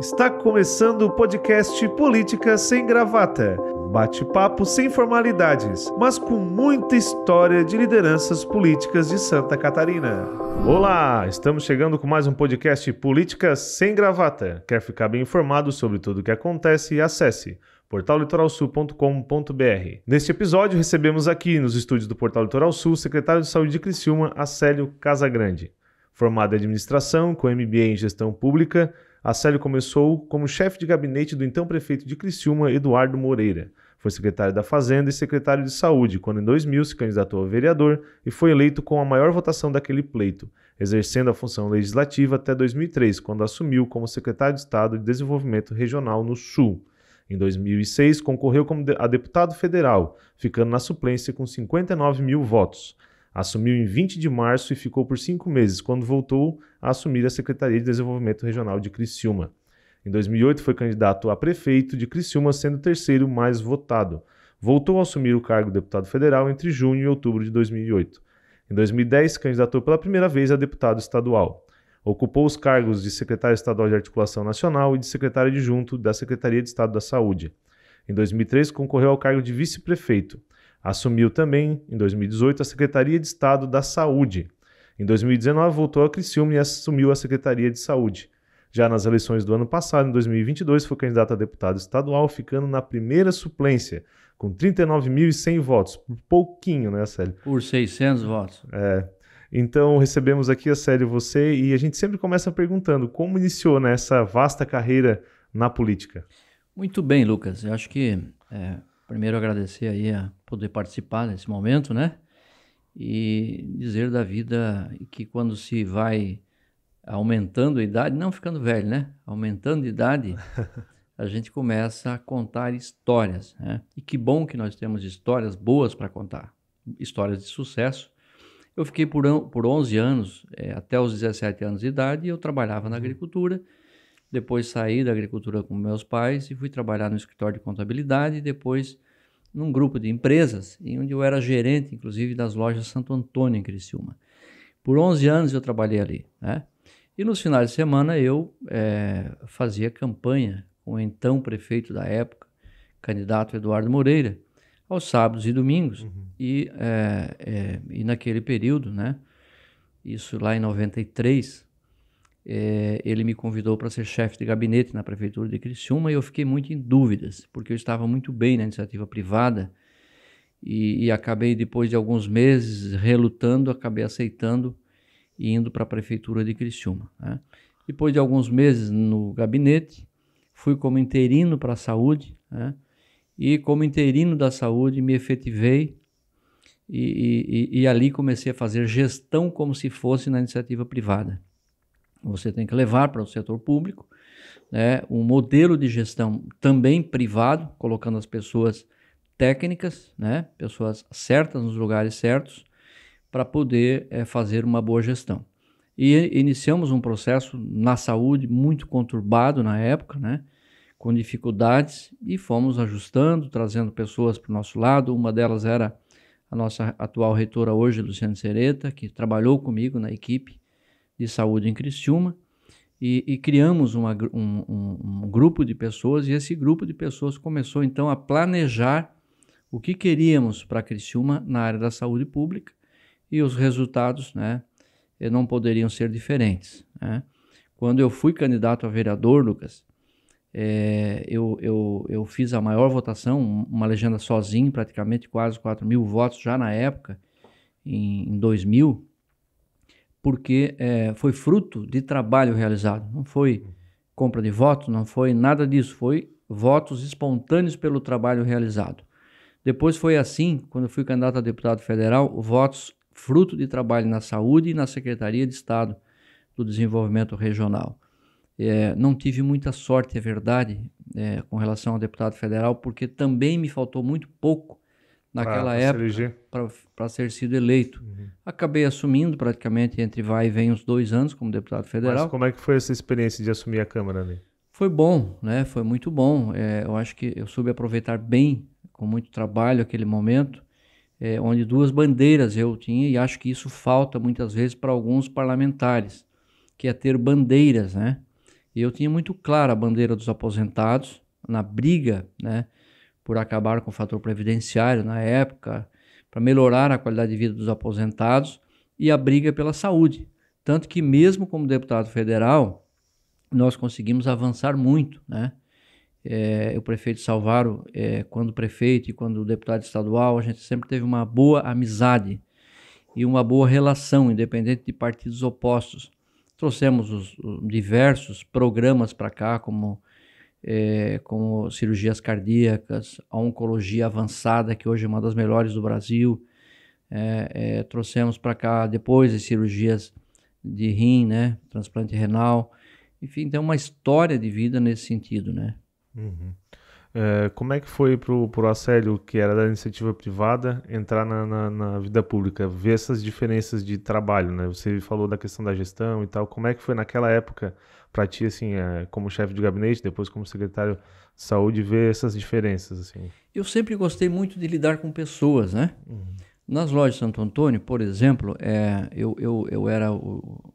Está começando o podcast Política Sem Gravata. bate-papo sem formalidades, mas com muita história de lideranças políticas de Santa Catarina. Olá, estamos chegando com mais um podcast Política Sem Gravata. Quer ficar bem informado sobre tudo o que acontece? Acesse portallitoralsul.com.br. Neste episódio, recebemos aqui nos estúdios do Portal Litoral Sul, secretário de Saúde de Criciúma, Acélio Casagrande. Formado em administração, com MBA em gestão pública, a Célio começou como chefe de gabinete do então prefeito de Criciúma, Eduardo Moreira. Foi secretário da Fazenda e secretário de Saúde, quando em 2000 se candidatou a vereador e foi eleito com a maior votação daquele pleito, exercendo a função legislativa até 2003, quando assumiu como secretário de Estado de Desenvolvimento Regional no Sul. Em 2006, concorreu como a deputado federal, ficando na suplência com 59 mil votos. Assumiu em 20 de março e ficou por cinco meses, quando voltou a assumir a Secretaria de Desenvolvimento Regional de Criciúma. Em 2008, foi candidato a prefeito de Criciúma, sendo o terceiro mais votado. Voltou a assumir o cargo de deputado federal entre junho e outubro de 2008. Em 2010, candidatou pela primeira vez a deputado estadual. Ocupou os cargos de secretário estadual de Articulação Nacional e de secretário adjunto da Secretaria de Estado da Saúde. Em 2003, concorreu ao cargo de vice-prefeito. Assumiu também, em 2018, a Secretaria de Estado da Saúde. Em 2019, voltou a Criciúma e assumiu a Secretaria de Saúde. Já nas eleições do ano passado, em 2022, foi candidato a deputado estadual, ficando na primeira suplência, com 39.100 votos. Por pouquinho, né, Célio? Por 600 votos. É. Então, recebemos aqui a Célio você e a gente sempre começa perguntando como iniciou né, essa vasta carreira na política. Muito bem, Lucas. Eu acho que é, primeiro agradecer aí a poder participar desse momento, né? E dizer da vida que quando se vai aumentando a idade, não ficando velho, né? Aumentando a idade, a gente começa a contar histórias, né? E que bom que nós temos histórias boas para contar, histórias de sucesso. Eu fiquei por, por 11 anos, é, até os 17 anos de idade, eu trabalhava na uhum. agricultura. Depois saí da agricultura com meus pais e fui trabalhar no escritório de contabilidade e depois num grupo de empresas, em onde eu era gerente, inclusive, das lojas Santo Antônio em Criciúma. Por 11 anos eu trabalhei ali, né? E nos finais de semana eu é, fazia campanha com o então prefeito da época, candidato Eduardo Moreira, aos sábados e domingos. Uhum. E, é, é, e naquele período, né? Isso lá em 93, é, ele me convidou para ser chefe de gabinete na prefeitura de Criciúma e eu fiquei muito em dúvidas, porque eu estava muito bem na iniciativa privada e, e acabei, depois de alguns meses relutando, acabei aceitando e indo para a prefeitura de Criciúma. Né? Depois de alguns meses no gabinete, fui como interino para a saúde né? e, como interino da saúde, me efetivei. E, e, e ali comecei a fazer gestão como se fosse na iniciativa privada. Você tem que levar para o setor público né, um modelo de gestão também privado, colocando as pessoas técnicas, né, pessoas certas nos lugares certos, para poder é, fazer uma boa gestão. E iniciamos um processo na saúde muito conturbado na época, né, com dificuldades, e fomos ajustando, trazendo pessoas para o nosso lado. Uma delas era a nossa atual reitora hoje, Luciana Sereta, que trabalhou comigo na equipe de Saúde em Criciúma e, e criamos uma, um, um, um grupo de pessoas e esse grupo de pessoas começou então a planejar o que queríamos para Criciúma na área da saúde pública e os resultados né, eh, não poderiam ser diferentes. Né? Quando eu fui candidato a vereador, Lucas, é, eu, eu, eu fiz a maior votação, uma legenda sozinho, praticamente quase 4 mil votos já na época, em, em 2000, porque é, foi fruto de trabalho realizado. Não foi compra de votos, não foi nada disso. Foi votos espontâneos pelo trabalho realizado. Depois foi assim, quando eu fui candidato a deputado federal, votos fruto de trabalho na saúde e na Secretaria de Estado do Desenvolvimento Regional. É, não tive muita sorte, é verdade, é, com relação ao deputado federal, porque também me faltou muito pouco naquela pra, época para ser sido eleito. Uhum. Acabei assumindo praticamente entre vai e vem uns dois anos como deputado federal. Mas como é que foi essa experiência de assumir a Câmara ali? Foi bom, né? Foi muito bom. É, eu acho que eu soube aproveitar bem, com muito trabalho, aquele momento, é, onde duas bandeiras eu tinha e acho que isso falta muitas vezes para alguns parlamentares, que é ter bandeiras, né? E eu tinha muito clara a bandeira dos aposentados na briga, né? por acabar com o fator previdenciário na época, para melhorar a qualidade de vida dos aposentados e a briga pela saúde. Tanto que, mesmo como deputado federal, nós conseguimos avançar muito. Né? É, o prefeito Salvaro, é, quando prefeito e quando deputado estadual, a gente sempre teve uma boa amizade e uma boa relação, independente de partidos opostos. Trouxemos os, os diversos programas para cá, como é, como cirurgias cardíacas, a oncologia avançada, que hoje é uma das melhores do Brasil. É, é, trouxemos para cá depois as cirurgias de rim, né? Transplante renal. Enfim, tem uma história de vida nesse sentido, né? Uhum. É, como é que foi para o Acélio, que era da iniciativa privada, entrar na, na, na, vida pública? Ver essas diferenças de trabalho, né? Você falou da questão da gestão e tal. Como é que foi naquela época para ti, assim, é, como chefe de gabinete, depois como secretário de saúde, ver essas diferenças, assim? Eu sempre gostei muito de lidar com pessoas, né? Uhum. Nas lojas Santo Antônio, por exemplo, é, eu, eu, eu era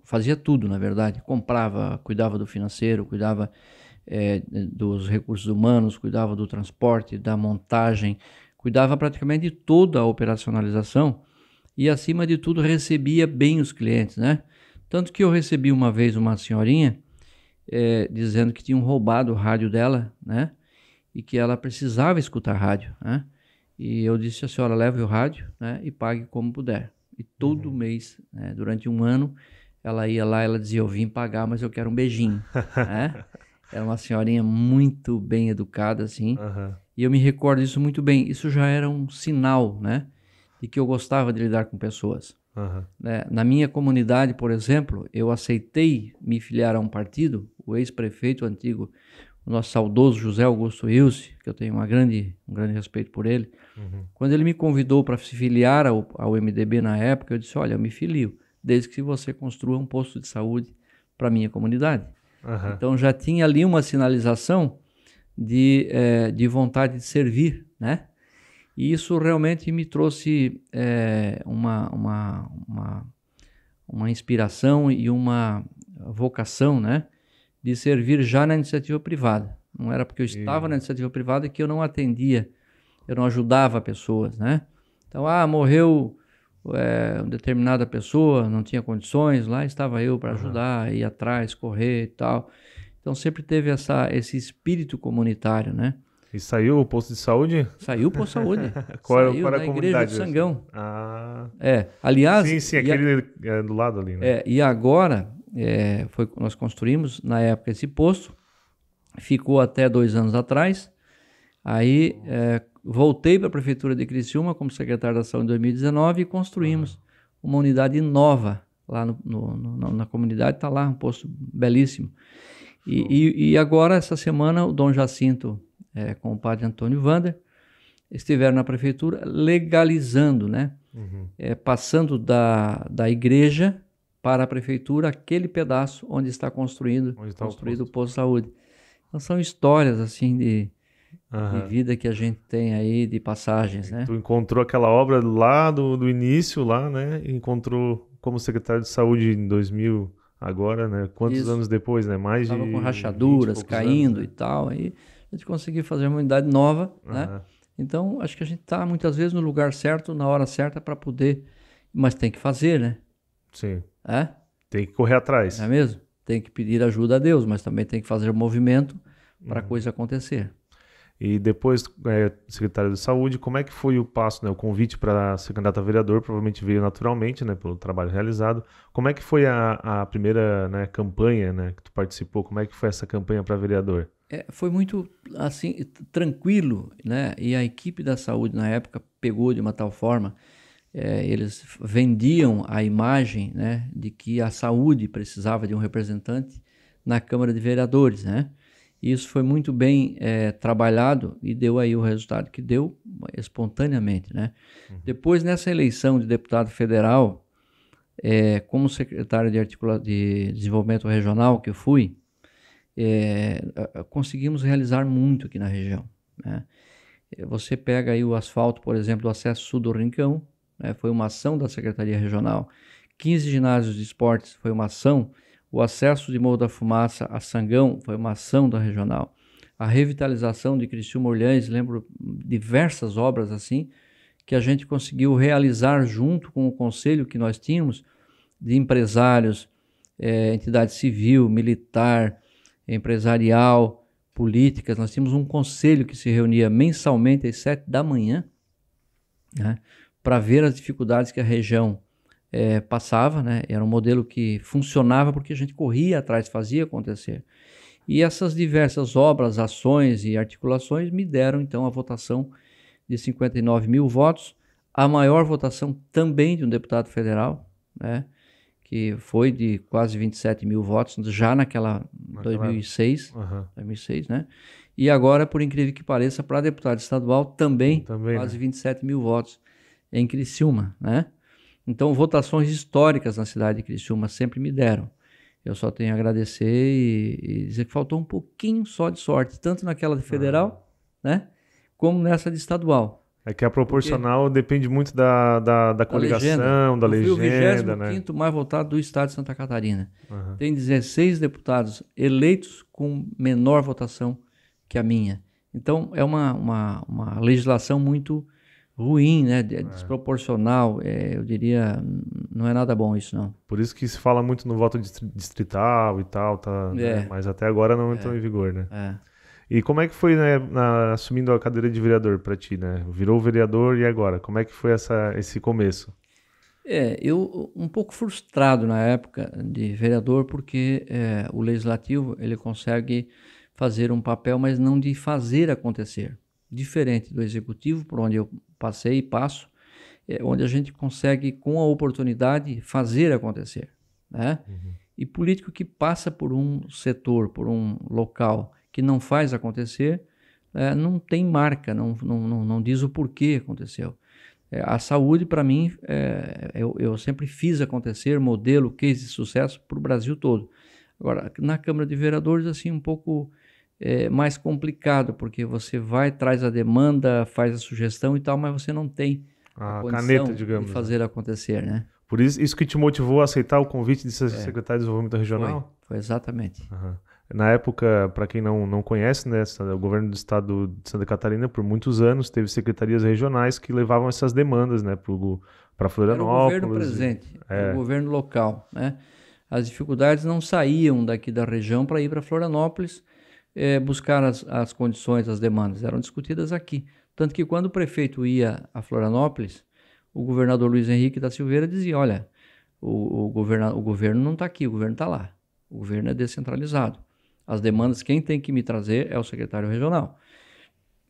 fazia tudo, na verdade. Comprava, cuidava do financeiro, cuidava é, dos recursos humanos, cuidava do transporte, da montagem, cuidava praticamente de toda a operacionalização e, acima de tudo, recebia bem os clientes, né? Tanto que eu recebi uma vez uma senhorinha é, dizendo que tinham roubado o rádio dela, né? E que ela precisava escutar rádio, né? E eu disse a senhora, leve o rádio né, e pague como puder. E todo uhum. mês, né, durante um ano, ela ia lá, ela dizia, eu vim pagar, mas eu quero um beijinho. né? Era uma senhorinha muito bem educada, assim. Uhum. E eu me recordo isso muito bem. Isso já era um sinal, né? De que eu gostava de lidar com pessoas. Uhum. na minha comunidade, por exemplo, eu aceitei me filiar a um partido, o ex-prefeito antigo, o nosso saudoso José Augusto Ilse, que eu tenho uma grande, um grande respeito por ele. Uhum. Quando ele me convidou para se filiar ao, ao MDB na época, eu disse: Olha, eu me filio, desde que você construa um posto de saúde para minha comunidade. Uhum. Então já tinha ali uma sinalização de, é, de vontade de servir, né? E isso realmente me trouxe é, uma, uma, uma, uma, inspiração e uma vocação né, de servir já na iniciativa privada. Não era porque eu estava e... na iniciativa privada que eu não atendia, eu não ajudava pessoas, né? Então, ah, morreu é, uma determinada pessoa, não tinha condições, lá estava eu para ajudar, uhum. ir atrás, correr e tal. Então, sempre teve essa, esse espírito comunitário, né? E saiu o posto de saúde? Saiu o posto de saúde. qual era a comunidade? Igreja do Sangão. Ah. É, aliás... Sim, sim, aquele a, é, do lado ali, né? É, e agora, é, foi, nós construímos na época esse posto, ficou até dois anos atrás, aí é, voltei para a Prefeitura de Criciúma como secretário da Saúde em 2019 e construímos ah. uma unidade nova lá no, no, no, na comunidade, está lá um posto belíssimo. E, e, e agora, essa semana, o Dom Jacinto é, com o padre Antônio Vander, estiveram na prefeitura legalizando, né? Uhum. É, passando da, da igreja para a prefeitura aquele pedaço onde está construído, onde está construído o posto. o posto de saúde. Então são histórias assim de, Uhum. de vida que a gente tem aí, de passagens, né? Tu encontrou aquela obra lá do, do início, lá, né? Encontrou como secretário de saúde em 2000, agora, né? Quantos Isso. anos depois, né? Mais Tava de... com rachaduras, caindo anos, né? e tal, aí... E gente conseguir fazer uma unidade nova, uhum. né? Então, acho que a gente está muitas vezes no lugar certo, na hora certa para poder, mas tem que fazer, né? Sim. É? Tem que correr atrás. é mesmo? Tem que pedir ajuda a Deus, mas também tem que fazer o movimento para a uhum. coisa acontecer. E depois, é, secretário de Saúde, como é que foi o passo, né? O convite para ser candidato a vereador provavelmente veio naturalmente, né? Pelo trabalho realizado. Como é que foi a, a primeira né, campanha né, que tu participou? Como é que foi essa campanha para vereador? É, foi muito, assim, tranquilo, né? E a equipe da saúde, na época, pegou de uma tal forma... É, eles vendiam a imagem né, de que a saúde precisava de um representante na Câmara de Vereadores, né? isso foi muito bem é, trabalhado e deu aí o resultado que deu espontaneamente. Né? Uhum. Depois, nessa eleição de deputado federal, é, como secretário de, articula de desenvolvimento regional que eu fui, é, conseguimos realizar muito aqui na região. Né? Você pega aí o asfalto, por exemplo, do acesso sul do Rincão, né? foi uma ação da Secretaria Regional. 15 ginásios de esportes foi uma ação o acesso de Morro da Fumaça a Sangão foi uma ação da regional. A revitalização de Criciúma Olhães, lembro diversas obras assim, que a gente conseguiu realizar junto com o conselho que nós tínhamos de empresários, é, entidade civil, militar, empresarial, políticas. Nós tínhamos um conselho que se reunia mensalmente às sete da manhã né, para ver as dificuldades que a região é, passava, né? Era um modelo que funcionava porque a gente corria atrás, fazia acontecer. E essas diversas obras, ações e articulações me deram então a votação de 59 mil votos, a maior votação também de um deputado federal, né? que foi de quase 27 mil votos já naquela Mas 2006, uhum. 2006, né? E agora, por incrível que pareça, para deputado estadual também, também né? quase né? 27 mil votos em Criciúma, né? Então, votações históricas na cidade de Criciúma sempre me deram. Eu só tenho a agradecer e, e dizer que faltou um pouquinho só de sorte, tanto naquela de ah. federal, ah. né? Como nessa de estadual. É que a proporcional Porque depende muito da, da, da, da coligação, legenda. da legenda. Foi o 25 né? mais votado do estado de Santa Catarina. Uhum. Tem 16 deputados eleitos com menor votação que a minha. Então, é uma, uma, uma legislação muito ruim, né? É. Desproporcional, é, eu diria, não é nada bom isso, não. Por isso que se fala muito no voto distrital e tal, tá, né, é. né? mas até agora não entrou é. em vigor, né? É. E como é que foi, né, na, assumindo a cadeira de vereador para ti, né? Virou vereador e agora? Como é que foi essa, esse começo? É, eu um pouco frustrado na época de vereador, porque é, o legislativo ele consegue fazer um papel, mas não de fazer acontecer diferente do executivo, por onde eu passei e passo, é, onde a gente consegue, com a oportunidade, fazer acontecer. Né? Uhum. E político que passa por um setor, por um local que não faz acontecer, é, não tem marca, não, não, não, não, diz o porquê aconteceu. É, a saúde, para mim, é, eu, eu sempre fiz acontecer modelo, case de sucesso para o Brasil todo. Agora, na Câmara de Vereadores, assim, um pouco é, mais complicado, porque você vai, traz a demanda, faz a sugestão e tal, mas você não tem a, a ah, caneta, digamos, de né? fazer né? acontecer, né? Por isso, isso que te motivou a aceitar o convite de ser é. secretário de desenvolvimento regional? Foi, foi exatamente. Uhum. Na época, para quem não, não conhece, né, o governo do estado de Santa Catarina, por muitos anos, teve secretarias regionais que levavam essas demandas né, para Florianópolis. Era o governo presente, é. o governo local. Né? As dificuldades não saíam daqui da região para ir para Florianópolis, é, buscar as, as condições, as demandas, eram discutidas aqui. Tanto que quando o prefeito ia a Florianópolis, o governador Luiz Henrique da Silveira dizia: olha, o, o, governa, o governo não está aqui, o governo está lá. O governo é descentralizado. As demandas, quem tem que me trazer é o secretário regional.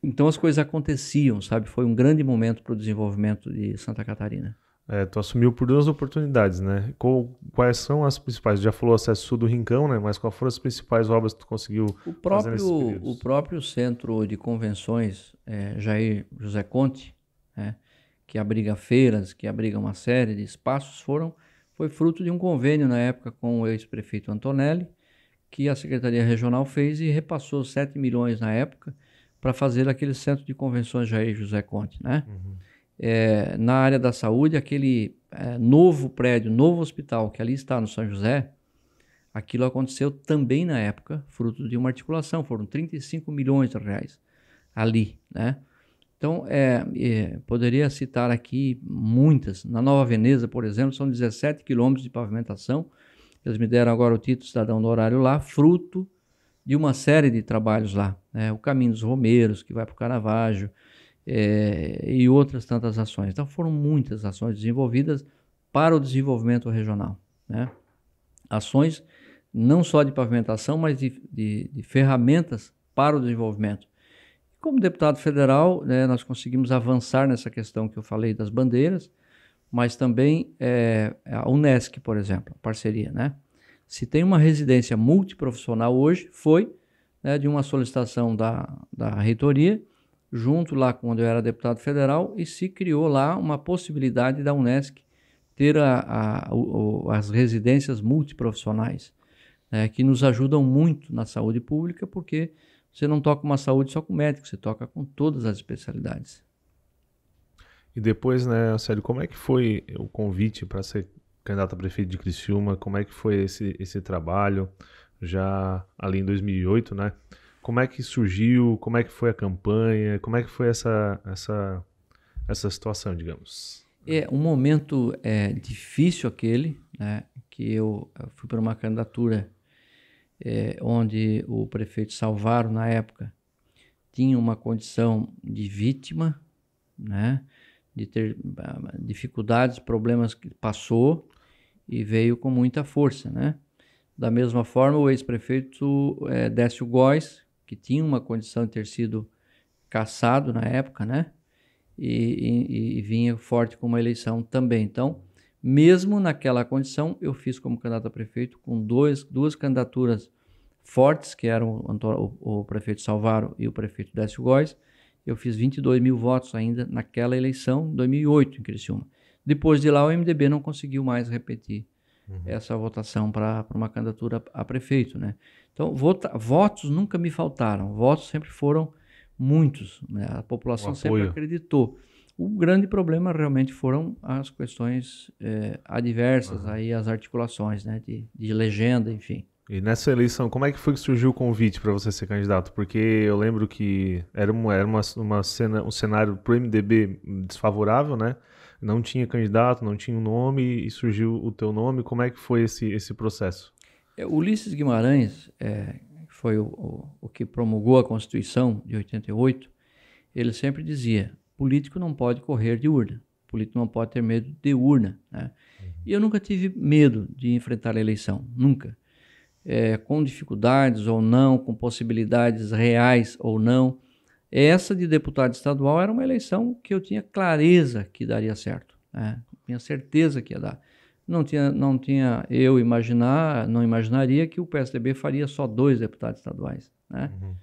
Então as coisas aconteciam, sabe? Foi um grande momento para o desenvolvimento de Santa Catarina. É, tu assumiu por duas oportunidades, né? Qual, quais são as principais? Já falou acesso sul do Rincão, né? Mas quais foram as principais obras que tu conseguiu o próprio O próprio Centro de Convenções é, Jair José Conte, né? que abriga feiras, que abriga uma série de espaços, foram foi fruto de um convênio na época com o ex-prefeito Antonelli, que a Secretaria Regional fez e repassou 7 milhões na época para fazer aquele Centro de Convenções Jair José Conte, né? Uhum é, na área da saúde, aquele é, novo prédio, novo hospital que ali está no São José, aquilo aconteceu também na época, fruto de uma articulação, foram 35 milhões de reais ali, né? Então, é, é, poderia citar aqui muitas. Na Nova Veneza, por exemplo, são 17 quilômetros de pavimentação. Eles me deram agora o título Cidadão do Horário lá, fruto de uma série de trabalhos lá. Né? O Caminho dos Romeiros, que vai para o Caravaggio, é, e outras tantas ações. Então foram muitas ações desenvolvidas para o desenvolvimento regional. Né? Ações não só de pavimentação, mas de, de, de ferramentas para o desenvolvimento. Como deputado federal, né, nós conseguimos avançar nessa questão que eu falei das bandeiras, mas também é, a UNESCO, por exemplo, a parceria. Né? Se tem uma residência multiprofissional hoje, foi né, de uma solicitação da, da reitoria, junto lá quando eu era deputado federal, e se criou lá uma possibilidade da Unesc ter a, a, a, as residências multiprofissionais, né, que nos ajudam muito na saúde pública, porque você não toca uma saúde só com médico, você toca com todas as especialidades. E depois, né, Célio, como é que foi o convite para ser candidato a prefeito de Criciúma? Como é que foi esse, esse trabalho já ali em 2008, né? Como é que surgiu? Como é que foi a campanha? Como é que foi essa, essa, essa situação, digamos? É um momento é, difícil aquele, né? Que eu, fui para uma candidatura é, onde o prefeito Salvaro, na época, tinha uma condição de vítima, né? De ter ah, dificuldades, problemas que passou e veio com muita força, né? Da mesma forma, o ex-prefeito é, Décio Góes, que tinha uma condição de ter sido caçado na época, né? E, e, e, vinha forte com uma eleição também. Então, mesmo naquela condição, eu fiz como candidato a prefeito com dois, duas candidaturas fortes, que eram o, Antônio, o, o prefeito Salvaro e o prefeito Décio Góes. Eu fiz 22 mil votos ainda naquela eleição, 2008, em Criciúma. Depois de lá, o MDB não conseguiu mais repetir uhum. essa votação para uma candidatura a prefeito, né? Então, vota, votos nunca me faltaram, votos sempre foram muitos, né? A população sempre acreditou. O grande problema realmente foram as questões eh, adversas, uhum. aí as articulações, né? De, de legenda, enfim. E nessa eleição, como é que foi que surgiu o convite para você ser candidato? Porque eu lembro que era, uma, era uma, uma cena, um cenário para o MDB desfavorável, né? não tinha candidato, não tinha um nome e surgiu o teu nome. Como é que foi esse, esse processo? É, Ulisses Guimarães é, foi o, o, o que promulgou a Constituição de 88. Ele sempre dizia: político não pode correr de urna, político não pode ter medo de urna. Né? Uhum. E eu nunca tive medo de enfrentar a eleição, nunca. É, com dificuldades ou não, com possibilidades reais ou não, essa de deputado estadual era uma eleição que eu tinha clareza que daria certo. Né? Tinha certeza que ia dar. Não tinha, não tinha eu imaginar, não imaginaria que o PSDB faria só dois deputados estaduais. Né? Uhum.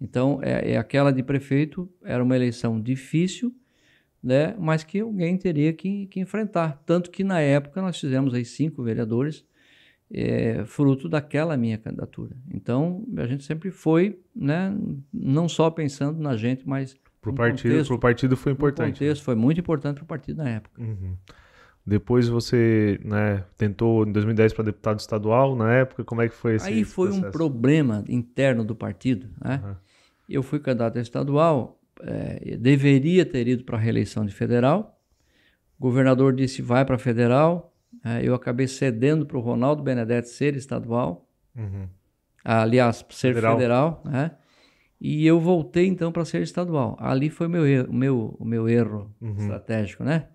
Então, é, é, aquela de prefeito era uma eleição difícil, né? mas que alguém teria que, que enfrentar. Tanto que, na época, nós fizemos aí cinco vereadores é, fruto daquela minha candidatura. Então, a gente sempre foi, né, não só pensando na gente, mas para o partido, contexto, pro partido foi importante. O né? contexto né? foi muito importante para o partido na época. Uhum. Depois você né, tentou em 2010 para deputado estadual na época. Como é que foi esse Aí foi processo? um problema interno do partido. Né? Uhum. Eu fui candidato a estadual, é, deveria ter ido para a reeleição de federal. O governador disse vai para federal é, eu acabei cedendo para o Ronaldo Benedetti ser estadual, uhum. Ah, aliás, ser federal. federal né? E eu voltei então para ser estadual. Ali foi meu o meu, meu erro uhum. estratégico, né?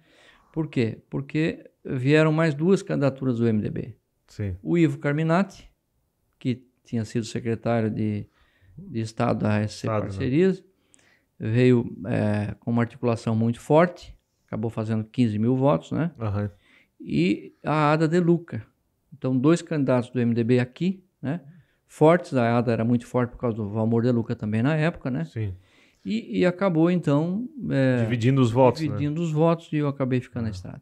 Por quê? Porque vieram mais duas candidaturas do MDB. Sim. O Ivo Carminati, que tinha sido secretário de, de Estado da SC Estado, né? Parcerias, né? veio é, com uma articulação muito forte, acabou fazendo 15 mil votos, né? Uhum e a Ada De Luca. Então, dois candidatos do MDB aqui, né? Fortes, a Ada era muito forte por causa do Valmor De Luca também na época, né? Sim. E, e acabou, então... É, dividindo os votos, né? Dividindo né? os votos e eu acabei ficando na ah. estrada.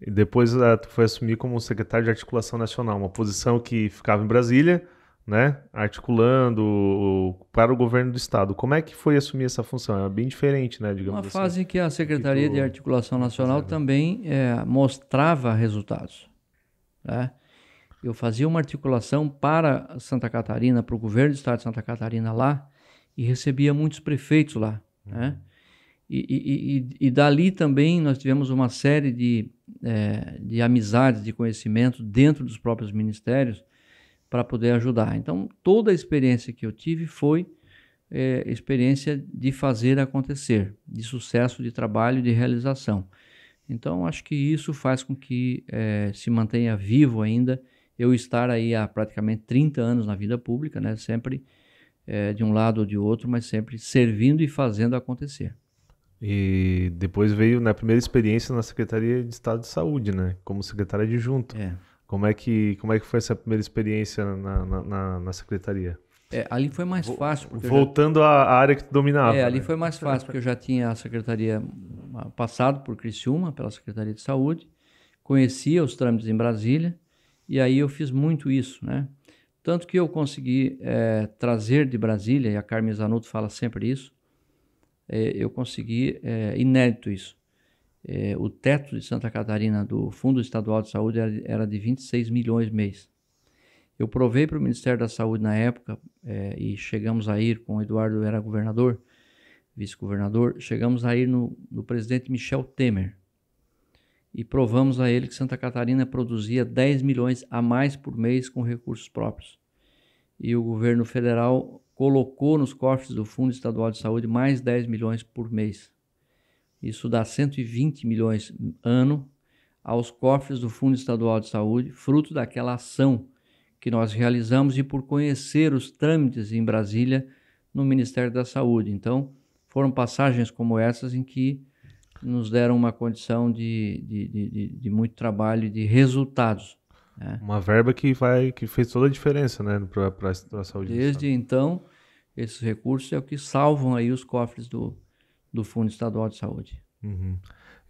E depois uh, tu foi assumir como secretário de articulação nacional, uma posição que ficava em Brasília, né, articulando para o governo do estado. Como é que foi assumir essa função? É bem diferente, né, digamos Uma assim. fase em que a Secretaria de Articulação Nacional também é, mostrava resultados. Né? Eu fazia uma articulação para Santa Catarina, para o governo do estado de Santa Catarina lá, e recebia muitos prefeitos lá, né? uhum. né? E, e, e, e, dali também nós tivemos uma série de, é, de amizades, de conhecimento dentro dos próprios ministérios, para poder ajudar. Então, toda a experiência que eu tive foi é, experiência de fazer acontecer, de sucesso, de trabalho, de realização. Então, acho que isso faz com que é, se mantenha vivo ainda eu estar aí há praticamente 30 anos na vida pública, né? Sempre é, de um lado ou de outro, mas sempre servindo e fazendo acontecer. E depois veio na né, primeira experiência na Secretaria de Estado de Saúde, né? Como secretária adjunto. É. Como é que, como é que foi essa primeira experiência na, na, na, na secretaria? É, ali foi mais fácil. Voltando já... à área que tu dominava. É, ali né? foi mais fácil, porque eu já tinha a secretaria ah, passado por Criciúma, pela Secretaria de Saúde, conhecia os trâmites em Brasília, e aí eu fiz muito isso, né? Tanto que eu consegui é, trazer de Brasília, e a Carmen Zanotto fala sempre isso, é, eu consegui, é, inédito isso, eh, o teto de Santa Catarina do Fundo Estadual de Saúde era, era de 26 milhões mês. Eu provei para o Ministério da Saúde na época, eh, e chegamos a ir com o Eduardo, era governador, vice-governador, chegamos a ir no, no presidente Michel Temer e provamos a ele que Santa Catarina produzia 10 milhões a mais por mês com recursos próprios. E o governo federal colocou nos cofres do Fundo Estadual de Saúde mais 10 milhões por mês isso dá 120 milhões ano, aos cofres do Fundo Estadual de Saúde, fruto daquela ação que nós realizamos e por conhecer os trâmites em Brasília no Ministério da Saúde. Então, foram passagens como essas em que nos deram uma condição de, de, de, de muito trabalho e de resultados. Né? Uma verba que, vai, que fez toda a diferença né, para a saúde. Desde então, esses recursos é o que salvam aí os cofres do, do Fundo Estadual de Saúde. Uhum.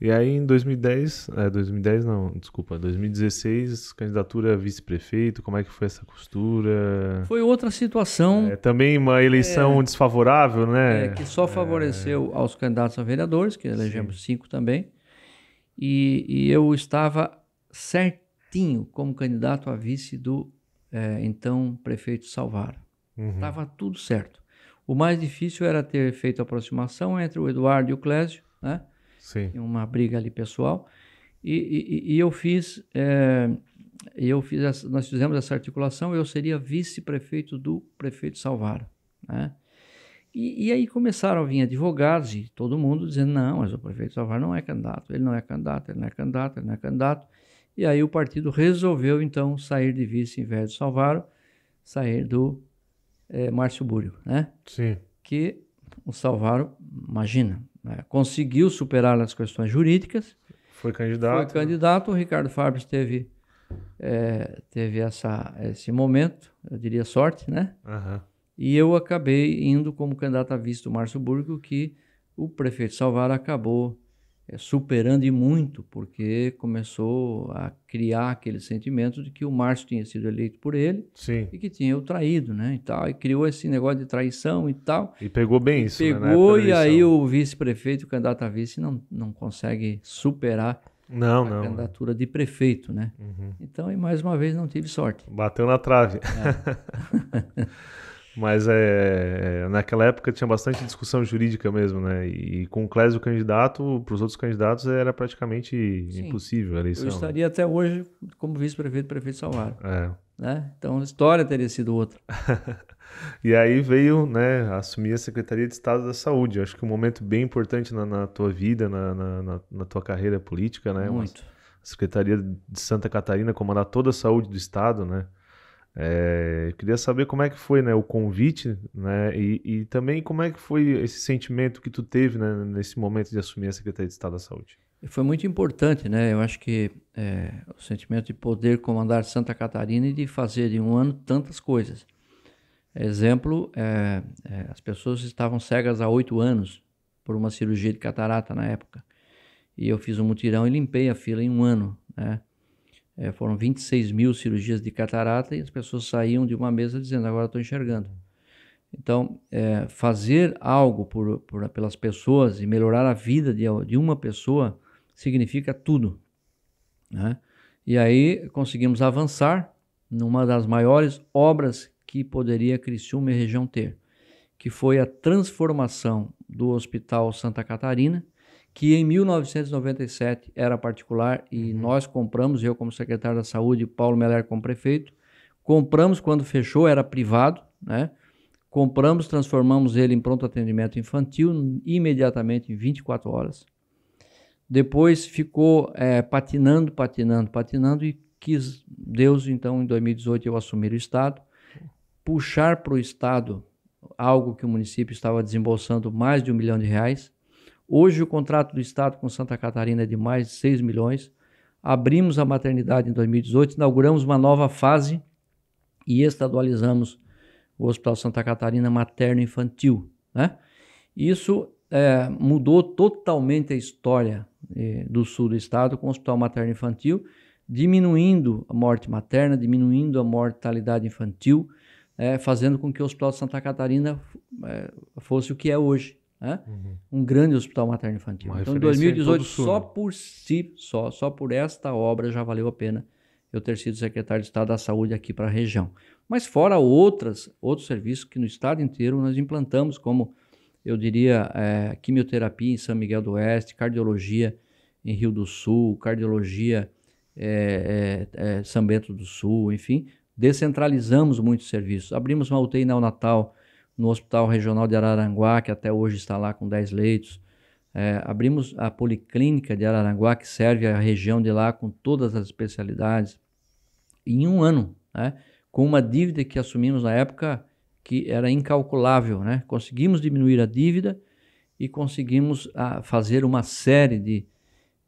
E aí em 2010, é, 2010 não, desculpa, 2016, candidatura a vice-prefeito, como é que foi essa costura? Foi outra situação. É, também uma eleição é, desfavorável, né? É, que só é. favoreceu aos candidatos a vereadores, que elegemos Sim. cinco também. E, e, eu estava certinho como candidato a vice do é, então prefeito Salvar. Uhum. Tava tudo certo. O mais difícil era ter feito a aproximação entre o Eduardo e o Clésio, né? Sim. Uma briga ali pessoal. E, e, e eu fiz, é, eu fiz essa, nós fizemos essa articulação, eu seria vice-prefeito do prefeito Salvaro, né? E, e, aí começaram a vir advogados e todo mundo dizendo, não, mas o prefeito Salvador não é candidato, ele não é candidato, ele não é candidato, ele não é candidato. E aí o partido resolveu, então, sair de vice em vez de Salvaro, sair do é, Márcio Búrio, né? Sim. Que o Salvaro imagina, né? conseguiu superar as questões jurídicas. Foi candidato. Foi né? candidato, o Ricardo Fábio teve, é, teve essa, esse momento, eu diria sorte, né? Uhum. E eu acabei indo como candidato a vice do Márcio Burgo, que o prefeito Salvaro acabou é, superando e muito, porque começou a criar aquele sentimento de que o Márcio tinha sido eleito por ele Sim. e que tinha o traído, né, e tal, e criou esse negócio de traição e tal. E pegou bem isso, né, pegou, né? Pegou e aí o vice-prefeito, o candidato a vice, não, não consegue superar não, a não. Né. candidatura de prefeito, né? Uhum. Então, e mais uma vez, não tive sorte. Bateu na trave. É. Mas é, é, naquela época tinha bastante discussão jurídica mesmo, né? E com o Clésio candidato, para os outros candidatos era praticamente Sim. impossível a eleição. Eu né? estaria até hoje como vice-prefeito, prefeito de Salvador. É. Né? Então a história teria sido outra. e aí veio, né, assumir a Secretaria de Estado da Saúde. Acho que um momento bem importante na, na tua vida, na, na, na, tua carreira política, né? Muito. Mas a Secretaria de Santa Catarina comandar toda a saúde do Estado, né? É, eu queria saber como é que foi né, o convite né, e, e, também como é que foi esse sentimento que tu teve né, nesse momento de assumir a Secretaria de Estado da Saúde. Foi muito importante, né? Eu acho que é, o sentimento de poder comandar Santa Catarina e de fazer em um ano tantas coisas. Exemplo, é, é, as pessoas estavam cegas há oito anos por uma cirurgia de catarata na época. E eu fiz um mutirão e limpei a fila em um ano, né? É, foram 26 mil cirurgias de catarata e as pessoas saíam de uma mesa dizendo: agora estou enxergando. Então, é, fazer algo por, por, pelas pessoas e melhorar a vida de, de uma pessoa significa tudo. Né? E aí conseguimos avançar numa das maiores obras que poderia Criciúma e região ter, que foi a transformação do Hospital Santa Catarina que em 1997 era particular e uhum. nós compramos, eu como secretário da Saúde, Paulo Meller como prefeito, compramos quando fechou, era privado, né? Compramos, transformamos ele em pronto atendimento infantil imediatamente em 24 horas. Depois ficou é, patinando, patinando, patinando e quis Deus, então, em 2018 eu assumir o Estado, puxar para o Estado algo que o município estava desembolsando mais de um milhão de reais Hoje o contrato do Estado com Santa Catarina é de mais de 6 milhões. Abrimos a maternidade em 2018, inauguramos uma nova fase e estadualizamos o Hospital Santa Catarina Materno Infantil. Né? Isso é, mudou totalmente a história é, do sul do estado com o Hospital Materno Infantil, diminuindo a morte materna, diminuindo a mortalidade infantil, é, fazendo com que o Hospital Santa Catarina é, fosse o que é hoje. Né? Uhum. Um grande hospital materno infantil. Uma então, 2018, em só né? por si só, só por esta obra já valeu a pena eu ter sido secretário de Estado da Saúde aqui para a região. Mas fora outras, outros serviços que no estado inteiro nós implantamos, como eu diria, é, quimioterapia em São Miguel do Oeste, cardiologia em Rio do Sul, cardiologia é, é, é São Bento do Sul, enfim, descentralizamos muitos serviços. Abrimos uma UTI neonatal no Hospital Regional de Araranguá, que até hoje está lá com 10 leitos. É, abrimos a Policlínica de Araranguá, que serve a região de lá com todas as especialidades. Em um ano, né, com uma dívida que assumimos na época que era incalculável, né? conseguimos diminuir a dívida e conseguimos a, ah, fazer uma série de,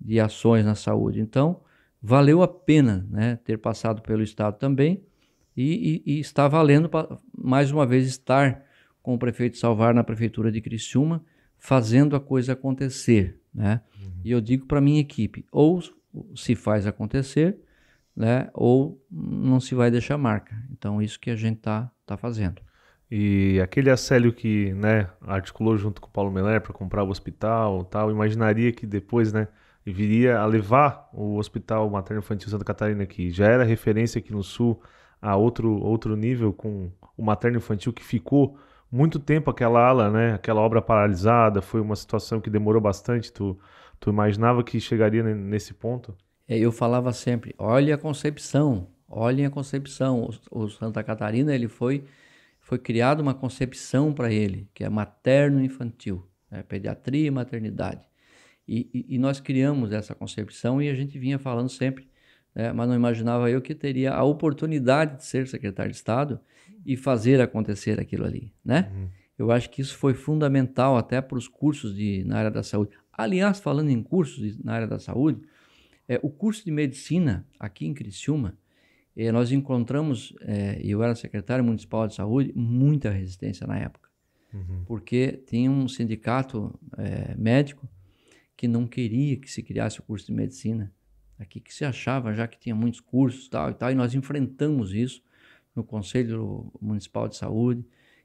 de ações na saúde. Então, valeu a pena né, ter passado pelo Estado também e, e, e está valendo mais uma vez estar com o prefeito Salvar na prefeitura de Criciúma, fazendo a coisa acontecer, né? Uhum. E eu digo para minha equipe, ou se faz acontecer, né? Ou não se vai deixar marca. Então isso que a gente tá tá fazendo. E aquele Acélio que, né, articulou junto com o Paulo Meler para comprar o hospital, tal, imaginaria que depois, né, viria a levar o Hospital Materno Infantil Santa Catarina, que já era referência aqui no Sul, a outro, outro nível com o Materno Infantil que ficou muito tempo aquela ala, né? Aquela obra paralisada, foi uma situação que demorou bastante. Tu, tu imaginava que chegaria nesse ponto? É, eu falava sempre, olha a Concepção, olhem a Concepção. O, o Santa Catarina, ele foi foi criado uma concepção para ele, que é materno-infantil, né? pediatria e maternidade. E, e, e, nós criamos essa concepção e a gente vinha falando sempre, né? mas não imaginava eu que teria a oportunidade de ser secretário de Estado e fazer acontecer aquilo ali, né? Uhum. Eu acho que isso foi fundamental até para os cursos de, na área da saúde. Aliás, falando em cursos de, na área da saúde, é, o curso de medicina aqui em Criciúma, é, nós encontramos, é, eu era secretário municipal de saúde, muita resistência na época. Uhum. Porque tinha um sindicato é, médico que não queria que se criasse o curso de medicina aqui, que se achava já que tinha muitos cursos tal e tal, e nós enfrentamos isso no Conselho Municipal de Saúde.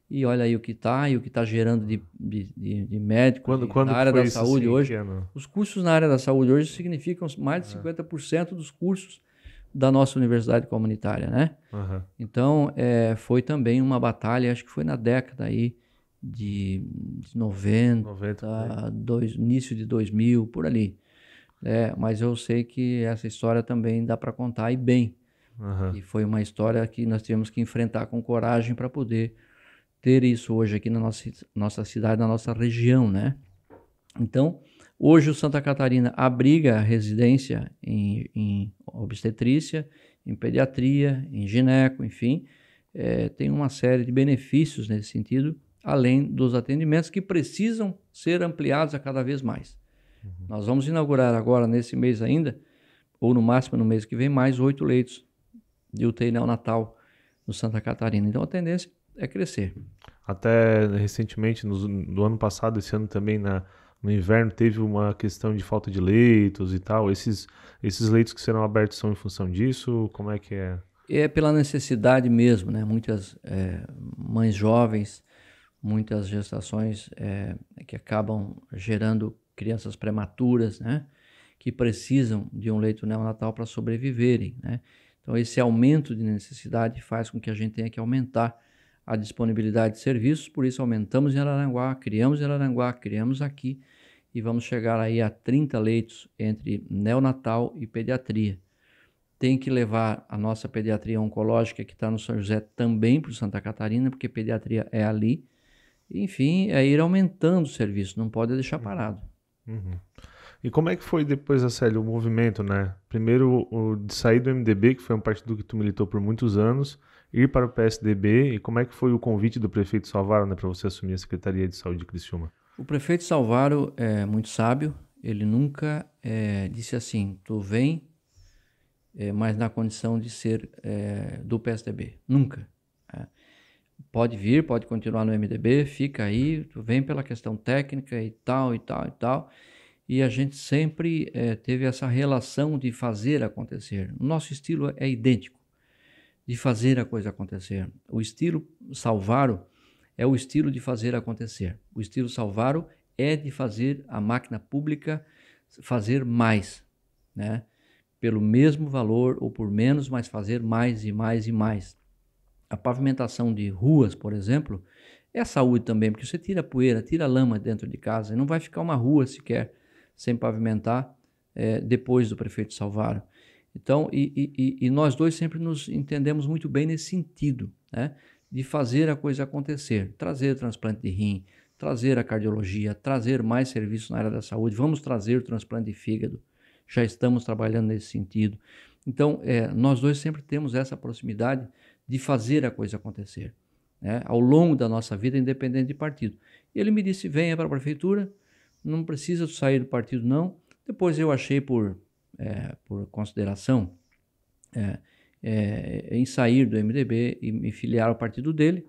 E olha aí o que está e o que está gerando de, de, de médico quando, de, quando na área da saúde assim, hoje. os custos na área da saúde hoje significam mais uhum. de 50% dos cursos da nossa universidade comunitária, né? Uhum. Então, é, foi também uma batalha, acho que foi na década aí de, de 90, 90 dois, início de 2000, por ali. É, mas eu sei que essa história também dá para contar e bem, Uhum. E foi uma história que nós tivemos que enfrentar com coragem para poder ter isso hoje aqui na nossa, nossa cidade, na nossa região, né? Então, hoje o Santa Catarina abriga residência em, em obstetrícia, em pediatria, em gineco, enfim, é, tem uma série de benefícios nesse sentido, além dos atendimentos que precisam ser ampliados a cada vez mais. Uhum. Nós vamos inaugurar agora, nesse mês ainda, ou no máximo no mês que vem, mais oito leitos de UTI neonatal no Santa Catarina. Então a tendência é crescer. Até recentemente, no, do ano passado, esse ano também, na, no inverno, teve uma questão de falta de leitos e tal. Esses, esses leitos que serão abertos são em função disso? Como é que é? É pela necessidade mesmo, né? Muitas é, mães jovens, muitas gestações é, que acabam gerando crianças prematuras, né? Que precisam de um leito neonatal para sobreviverem, né? Então, esse aumento de necessidade faz com que a gente tenha que aumentar a disponibilidade de serviços, por isso aumentamos em Araranguá, criamos em Araranguá, criamos aqui e vamos chegar aí a 30 leitos entre neonatal e pediatria. Tem que levar a nossa pediatria oncológica que está no São José também para Santa Catarina, porque pediatria é ali. Enfim, é ir aumentando o serviço, não pode deixar uhum. parado. Uhum. E como é que foi depois, Acélio, o movimento, né? Primeiro, o, de sair do MDB, que foi um partido que tu militou por muitos anos, ir para o PSDB, e como é que foi o convite do prefeito Salvaro, né, para você assumir a Secretaria de Saúde de Criciúma? O prefeito Salvaro é muito sábio, ele nunca é, disse assim, tu vem, é, mas na condição de ser é, do PSDB, nunca. Né? Pode vir, pode continuar no MDB, fica aí, tu vem pela questão técnica e tal, e tal, e tal, e a gente sempre é, teve essa relação de fazer acontecer. O nosso estilo é idêntico, de fazer a coisa acontecer. O estilo Salvaro é o estilo de fazer acontecer. O estilo Salvaro é de fazer a máquina pública fazer mais, né? Pelo mesmo valor ou por menos, mas fazer mais e mais e mais. A pavimentação de ruas, por exemplo, é saúde também, porque você tira poeira, tira lama dentro de casa e não vai ficar uma rua sequer sem pavimentar é, depois do prefeito Salvaro. Então, e, e, e, nós dois sempre nos entendemos muito bem nesse sentido, né? De fazer a coisa acontecer, trazer o transplante de rim, trazer a cardiologia, trazer mais serviços na área da saúde, vamos trazer o transplante de fígado, já estamos trabalhando nesse sentido. Então, é, nós dois sempre temos essa proximidade de fazer a coisa acontecer, né? Ao longo da nossa vida, independente de partido. E ele me disse: venha para a prefeitura, não precisa sair do partido, não. Depois eu achei por, é, por consideração é, é, em sair do MDB e me filiar ao partido dele.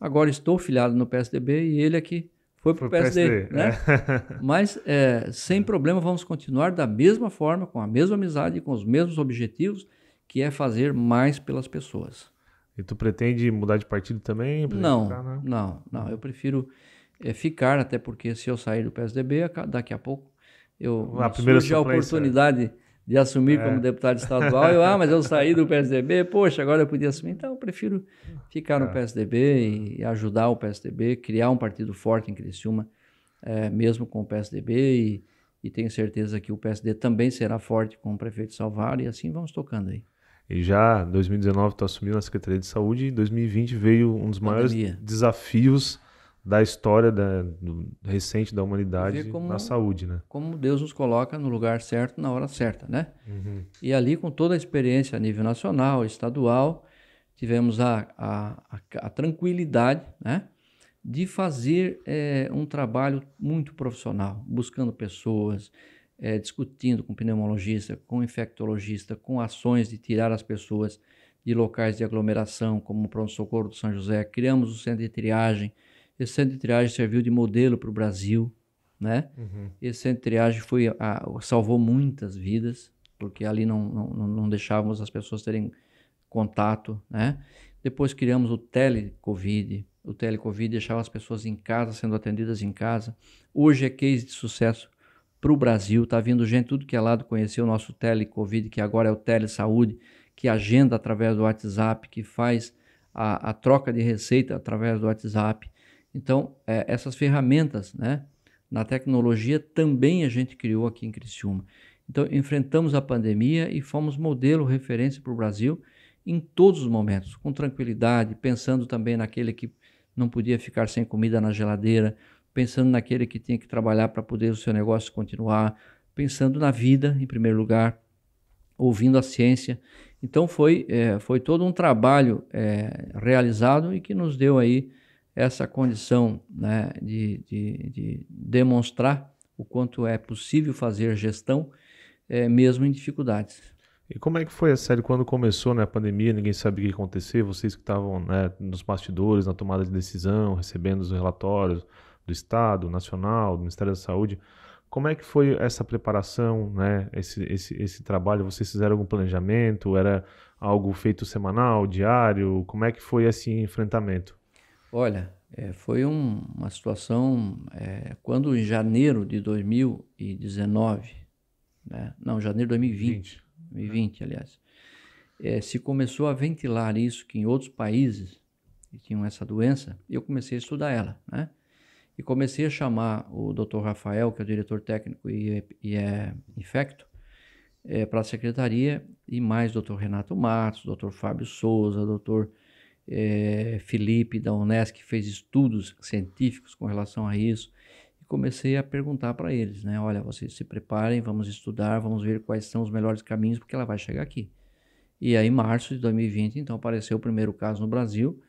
Agora estou filiado no PSDB e ele aqui é foi para o PSD. né? É. Mas é, sem problema, vamos continuar da mesma forma, com a mesma amizade, com os mesmos objetivos, que é fazer mais pelas pessoas. E tu pretende mudar de partido também? Não, ficar, né? não, não. Eu prefiro é, ficar, até porque se eu sair do PSDB, daqui a pouco eu a surge a oportunidade de assumir é. como deputado estadual. Eu, ah, mas eu saí do PSDB, poxa, agora eu podia assumir. Então, eu prefiro ficar no é. PSDB e, ajudar o PSDB, criar um partido forte em Criciúma, é, mesmo com o PSDB. E, e tenho certeza que o PSD também será forte com o prefeito Salvar, e assim vamos tocando aí. E já 2019 tu assumiu a Secretaria de Saúde e 2020 veio um dos maiores desafios da história da, do, recente da humanidade como, na saúde, né? Como Deus nos coloca no lugar certo na hora certa, né? Uhum. E ali com toda a experiência a nível nacional, estadual, tivemos a, a, a, a tranquilidade, né? De fazer é, um trabalho muito profissional, buscando pessoas, é, discutindo com pneumologista, com infectologista, com ações de tirar as pessoas de locais de aglomeração, como o pronto-socorro do São José. Criamos o centro de triagem, esse centro de triagem serviu de modelo para o Brasil, né? Uhum. Esse centro de triagem foi a, salvou muitas vidas, porque ali não, não, não deixávamos as pessoas terem contato, né? Depois criamos o telecovid. O telecovid deixava as pessoas em casa, sendo atendidas em casa. Hoje é case de sucesso para o Brasil. Está vindo gente tudo que é lado conhecer o nosso telecovid, que agora é o telesaúde, que agenda através do WhatsApp, que faz a, a troca de receita através do WhatsApp. Então, é, essas ferramentas né, na tecnologia também a gente criou aqui em Criciúma. Então, enfrentamos a pandemia e fomos modelo, referência para o Brasil em todos os momentos, com tranquilidade, pensando também naquele que não podia ficar sem comida na geladeira, pensando naquele que tinha que trabalhar para poder o seu negócio continuar, pensando na vida em primeiro lugar, ouvindo a ciência. Então foi, é, foi todo um trabalho é, realizado e que nos deu aí essa condição né, de, de, de, demonstrar o quanto é possível fazer gestão, é, mesmo em dificuldades. E como é que foi a série quando começou né, a pandemia? Ninguém sabia o que ia acontecer. Vocês que estavam né, nos bastidores, na tomada de decisão, recebendo os relatórios do Estado, Nacional, do Ministério da Saúde. Como é que foi essa preparação, né, esse, esse, esse trabalho? Vocês fizeram algum planejamento? Era algo feito semanal, diário? Como é que foi esse enfrentamento? Olha, é, foi um, uma situação. É, quando em janeiro de 2019, né? não, janeiro de 2020, 20. 2020 aliás, é, se começou a ventilar isso que em outros países que tinham essa doença, eu comecei a estudar ela, né? E comecei a chamar o Dr. Rafael, que é o diretor técnico e, é, e é infecto, é, para a secretaria, e mais o Dr. Renato Matos, Dr. Fábio Souza, Dr é, Felipe da UNESCO fez estudos científicos com relação a isso e comecei a perguntar para eles, né? Olha, vocês se preparem, vamos estudar, vamos ver quais são os melhores caminhos porque ela vai chegar aqui. E aí, em março de 2020, então apareceu o primeiro caso no Brasil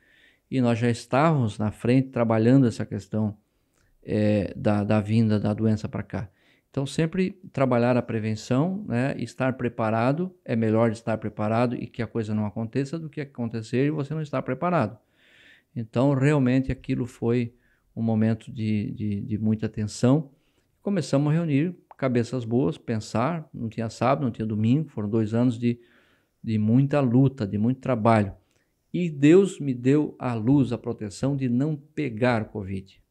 e nós já estávamos na frente trabalhando essa questão é, da, da vinda da doença para cá. Então, sempre trabalhar a prevenção, né? estar preparado. É melhor estar preparado e que a coisa não aconteça do que acontecer e você não estar preparado. Então, realmente, aquilo foi um momento de, de, de muita tensão. Começamos a reunir cabeças boas, pensar. Não tinha sábado, não tinha domingo. Foram dois anos de, de muita luta, de muito trabalho. E Deus me deu a luz, a proteção de não pegar Covid.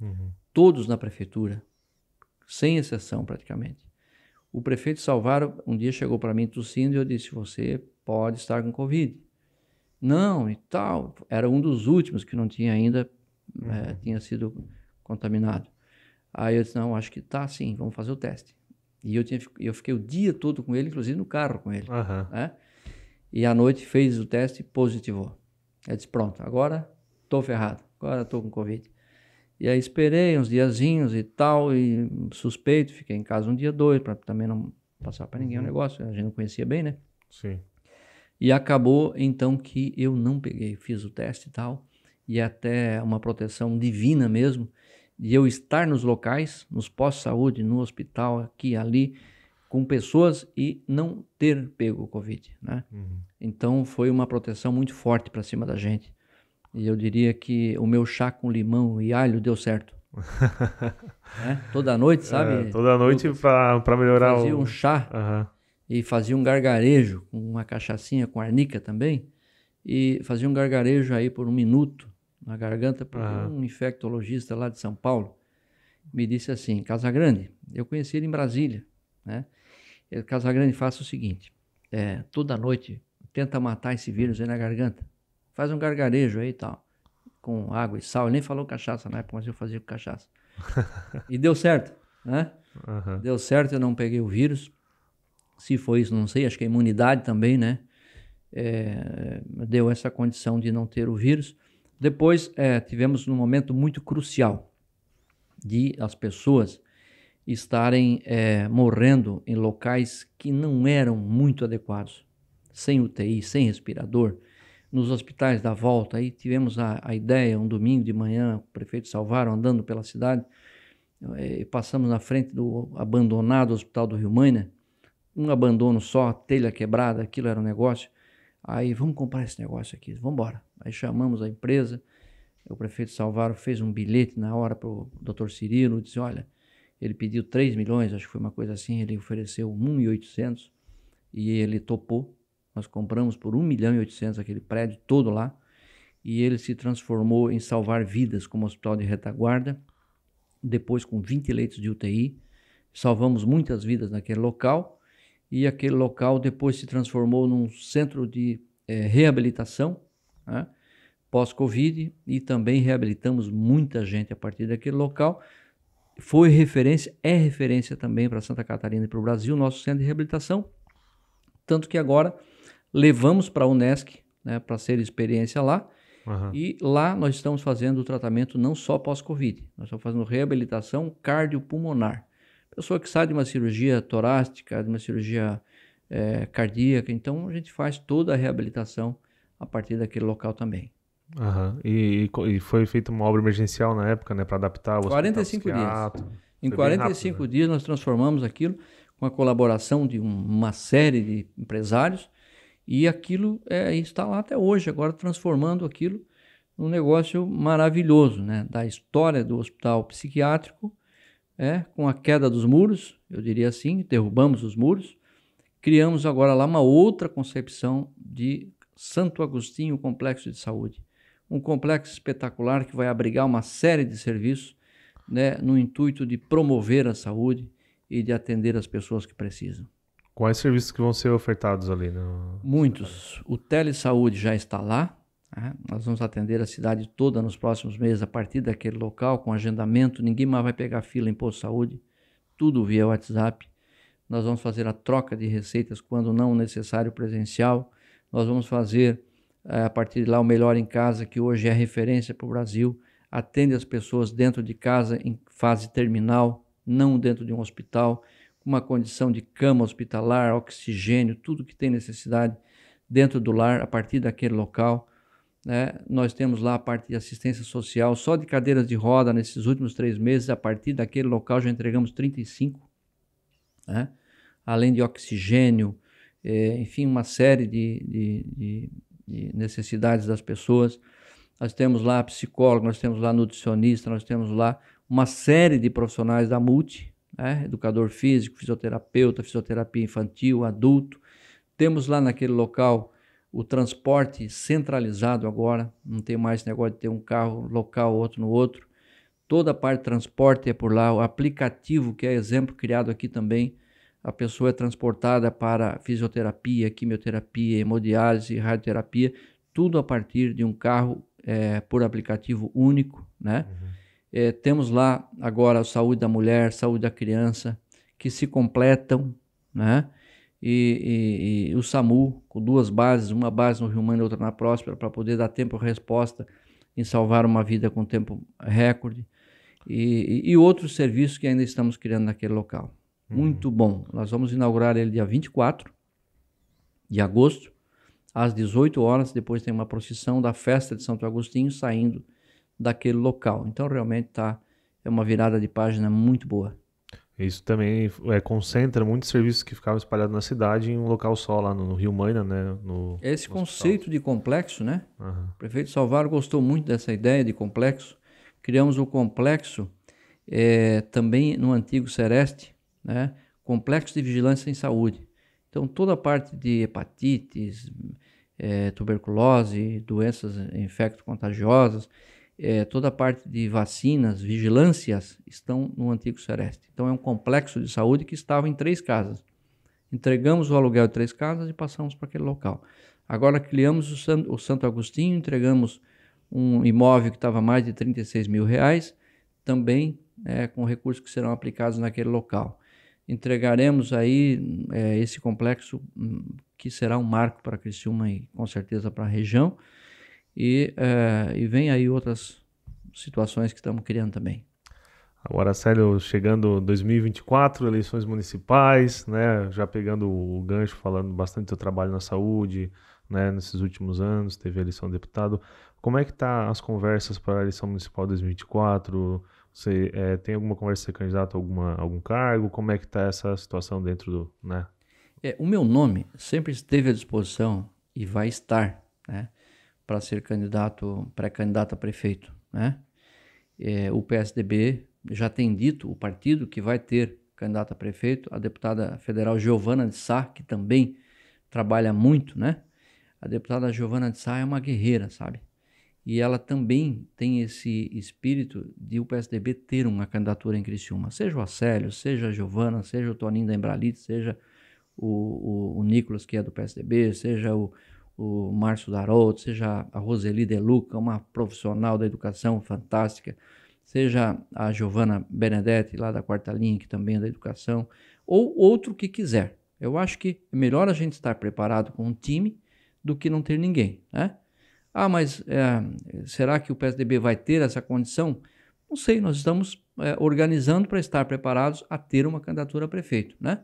Uhum. Todos na prefeitura, sem exceção praticamente. O prefeito Salvaro um dia chegou para mim tossindo e eu disse: Você pode estar com Covid. Não, e tal. Era um dos últimos que não tinha ainda, eh, uhum. é, tinha sido contaminado. Aí eu disse: Não, acho que tá sim, vamos fazer o teste. E eu, tinha, eu fiquei o dia todo com ele, inclusive no carro com ele. Uhum. Né? E à noite fez o teste e positivou. Eu disse: Pronto, agora estou ferrado, agora estou com Covid. E aí esperei uns diazinhos e tal, e suspeito, fiquei em casa um dia, dois, para também não passar para ninguém uhum. o negócio, a gente não conhecia bem, né? Sim. E acabou então que eu não peguei, fiz o teste e tal, e é até uma proteção divina mesmo, de eu estar nos locais, nos postos de saúde, no hospital, aqui ali, com pessoas e não ter pego o Covid, né? Uhum. Então foi uma proteção muito forte para cima da gente. E eu diria que o meu chá com limão e alho deu certo. é? Toda noite, é, sabe? É, toda noite para melhorar fazia o... um chá uhum. e fazia um gargarejo com uma cachaçinha com arnica também. E fazia um gargarejo aí por um minuto na garganta para uhum. um infectologista lá de São Paulo. Me disse assim, Casagrande, eu conheci ele em Brasília, né? Ele, Casagrande, faça o seguinte, é, toda noite tenta matar esse vírus aí na garganta faz um gargarejo aí e tal, com água e sal. Ele nem falou cachaça na época, mas eu fazia com cachaça. e deu certo, né? Uhum. Deu certo, eu não peguei o vírus. Se foi isso, não sei. Acho que a imunidade também, né? É, deu essa condição de não ter o vírus. Depois é, tivemos um momento muito crucial de as pessoas estarem é, morrendo em locais que não eram muito adequados, sem UTI, sem respirador, nos hospitais da volta. Aí tivemos a, a ideia, um domingo de manhã, o prefeito Salvaro andando pela cidade, eh, e passamos na frente do abandonado Hospital do Rio Maina, né? um abandono só, telha quebrada, aquilo era um negócio. Aí, vamos comprar esse negócio aqui, vamos embora. Aí chamamos a empresa, o prefeito Salvaro fez um bilhete na hora para o doutor Cirilo, disse, olha, ele pediu 3 milhões, acho que foi uma coisa assim, ele ofereceu 1.800 e ele topou. Nós compramos por 1 milhão e 800 aquele prédio todo lá e ele se transformou em salvar vidas como hospital de retaguarda, depois com 20 leitos de UTI. Salvamos muitas vidas naquele local e aquele local depois se transformou num centro de é, reabilitação né, pós-Covid e também reabilitamos muita gente a partir daquele local. Foi referência, é referência também para Santa Catarina e para o Brasil, nosso centro de reabilitação. Tanto que agora levamos para a UNESCO, né, para ser experiência lá. Uhum. E lá nós estamos fazendo o tratamento não só pós-Covid, nós estamos fazendo reabilitação cardiopulmonar. Pessoa que sai de uma cirurgia torácica, de uma cirurgia é, cardíaca, então a gente faz toda a reabilitação a partir daquele local também. Uhum. E, e, foi feita uma obra emergencial na época, né, para adaptar o 45 dias. Em 45 rápido, né? dias nós transformamos aquilo com a colaboração de uma série de empresários e aquilo é, está lá até hoje, agora transformando aquilo num negócio maravilhoso, né? Da história do hospital psiquiátrico, é, com a queda dos muros, eu diria assim, derrubamos os muros, criamos agora lá uma outra concepção de Santo Agostinho Complexo de Saúde. Um complexo espetacular que vai abrigar uma série de serviços né, no intuito de promover a saúde e de atender as pessoas que precisam. Quais serviços que vão ser ofertados ali? No... Muitos. O Telesaúde já está lá. Né? Nós vamos atender a cidade toda nos próximos meses a partir daquele local, com agendamento. Ninguém mais vai pegar fila em posto de saúde. Tudo via WhatsApp. Nós vamos fazer a troca de receitas quando não necessário presencial. Nós vamos fazer, eh, a partir de lá, o Melhor em Casa, que hoje é referência para o Brasil. Atende as pessoas dentro de casa, em fase terminal, não dentro de um hospital uma condição de cama hospitalar, oxigênio, tudo que tem necessidade dentro do lar, a partir daquele local. Né? Nós temos lá a parte de assistência social, só de cadeiras de roda nesses últimos três meses, a partir daquele local já entregamos 35, né? além de oxigênio, eh, enfim, uma série de, de, de, de, necessidades das pessoas. Nós temos lá psicólogo, nós temos lá nutricionista, nós temos lá uma série de profissionais da multi né? educador físico, fisioterapeuta, fisioterapia infantil, adulto. Temos lá naquele local o transporte centralizado agora, não tem mais negócio de ter um carro local, outro no outro. Toda a parte de transporte é por lá, o aplicativo, que é exemplo criado aqui também, a pessoa é transportada para fisioterapia, quimioterapia, hemodiálise, radioterapia, tudo a partir de um carro é, por aplicativo único, né? Uhum. É, temos lá agora a saúde da mulher, saúde da criança, que se completam, né? E, e, e o SAMU, com duas bases, uma base no Rio Mano e outra na Próspera, para poder dar tempo e resposta em salvar uma vida com tempo recorde. E, e, outros serviços que ainda estamos criando naquele local. Uhum. Muito bom. Nós vamos inaugurar ele dia 24 de agosto, às 18 horas. Depois tem uma procissão da festa de Santo Agostinho saindo daquele local. Então realmente tá é uma virada de página muito boa. Isso também é, concentra muitos serviços que ficavam espalhados na cidade em um local só, lá no, no Rio Maina, né? No, Esse no conceito de complexo, né? Uhum. O prefeito Salvaro gostou muito dessa ideia de complexo. Criamos o complexo é, também no antigo Sereste, né? Complexo de Vigilância em Saúde. Então, toda a parte de hepatites, é, tuberculose, doenças infecto-contagiosas, é, toda a parte de vacinas, vigilâncias, estão no antigo Sereste. Então é um complexo de saúde que estava em três casas. Entregamos o aluguel de três casas e passamos para aquele local. Agora criamos o, San, o Santo Agostinho, entregamos um imóvel que estava mais de 36 mil reais, também é, com recursos que serão aplicados naquele local. Entregaremos aí é, esse complexo hum, que será um marco para Criciúma e com certeza para a região. E, é, e vem aí outras situações que estamos criando também. Agora, Célio, chegando 2024, eleições municipais, né? Já pegando o gancho, falando bastante do seu trabalho na saúde, né? Nesses últimos anos, teve a eleição de deputado. Como é que tá as conversas para a eleição municipal 2024? Você é, tem alguma conversa de ser candidato a alguma, algum cargo? Como é que está essa situação dentro do, né? É, o meu nome sempre esteve à disposição e vai estar, né? para ser candidato, pré-candidato a prefeito, né? É, o PSDB já tem dito, o partido que vai ter candidato a prefeito, a deputada federal Giovana de Sá, que também trabalha muito, né? A deputada Giovana de Sá é uma guerreira, sabe? E ela também tem esse espírito de o PSDB ter uma candidatura em Criciúma. Seja o Acélio, seja a Giovana, seja o Toninho da Embralite, seja o, o, o Nicolas, que é do PSDB, seja o, o Márcio Darot, seja a Roseli Deluca, uma profissional da educação fantástica, seja a Giovana Benedetti, lá da quarta linha, que também é da educação, ou outro que quiser. Eu acho que é melhor a gente estar preparado com um time do que não ter ninguém, né? Ah, mas é, será que o PSDB vai ter essa condição? Não sei, nós estamos é, organizando para estar preparados a ter uma candidatura a prefeito, né?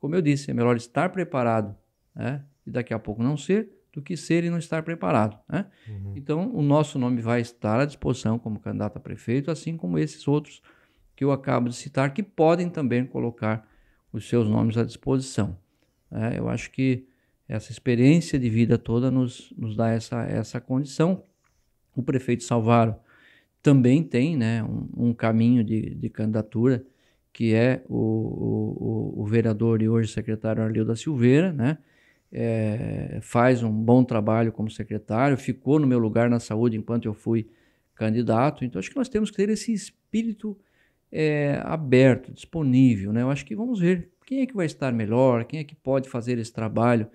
Como eu disse, é melhor estar preparado né? e daqui a pouco não ser, do que ser e não estar preparado. Né? Uhum. Então, o nosso nome vai estar à disposição como candidato a prefeito, assim como esses outros que eu acabo de citar, que podem também colocar os seus nomes à disposição. É, eu acho que essa experiência de vida toda nos, nos dá essa, essa condição. O prefeito Salvaro também tem né, um, um caminho de, de candidatura, que é o, o, o vereador e hoje secretário Arleu da Silveira, né? é, faz um bom trabalho como secretário, ficou no meu lugar na saúde enquanto eu fui candidato. Então, acho que nós temos que ter esse espírito é, aberto, disponível. Né? Eu acho que vamos ver quem é que vai estar melhor, quem é que pode fazer esse trabalho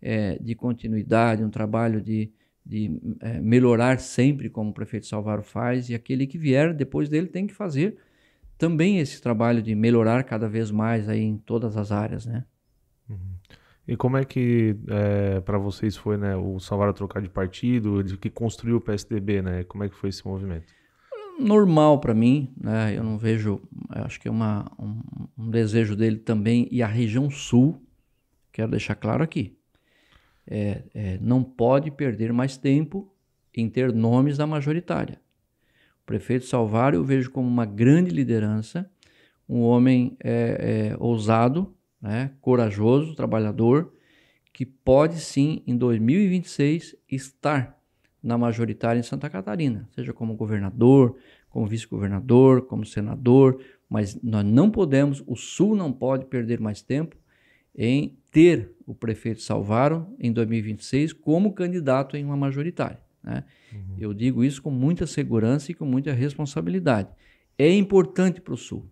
é, de continuidade, um trabalho de, de é, melhorar sempre, como o prefeito Salvaro faz, e aquele que vier depois dele tem que fazer também esse trabalho de melhorar cada vez mais aí em todas as áreas. Né? Uhum. E como é que é, eh, para vocês foi né, o Salvar Trocar de Partido, de que construiu o PSDB, né? Como é que foi esse movimento? Normal para mim, né? Eu não vejo, eu acho que é uma, um, um, desejo dele também, e a região sul, quero deixar claro aqui, é, é, não pode perder mais tempo em ter nomes da majoritária. O prefeito Salvar eu vejo como uma grande liderança, um homem é, é, ousado, né, corajoso, trabalhador, que pode sim, em 2026, estar na majoritária em Santa Catarina, seja como governador, como vice-governador, como senador, mas nós não podemos, o Sul não pode perder mais tempo em ter o prefeito Salvaro em 2026 como candidato em uma majoritária. Né? Uhum. Eu digo isso com muita segurança e com muita responsabilidade. É importante para o Sul.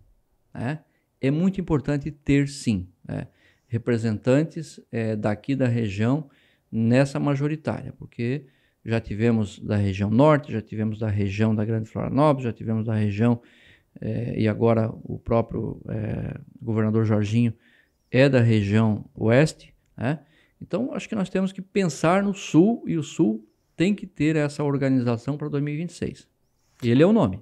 Né? é muito importante ter sim né, representantes é, daqui da região nessa majoritária, porque já tivemos da região norte, já tivemos da região da Grande Florianópolis, já tivemos da região é, e agora o próprio é, governador Jorginho é da região oeste, né? Então acho que nós temos que pensar no sul e o sul tem que ter essa organização para 2026. Ele é o nome.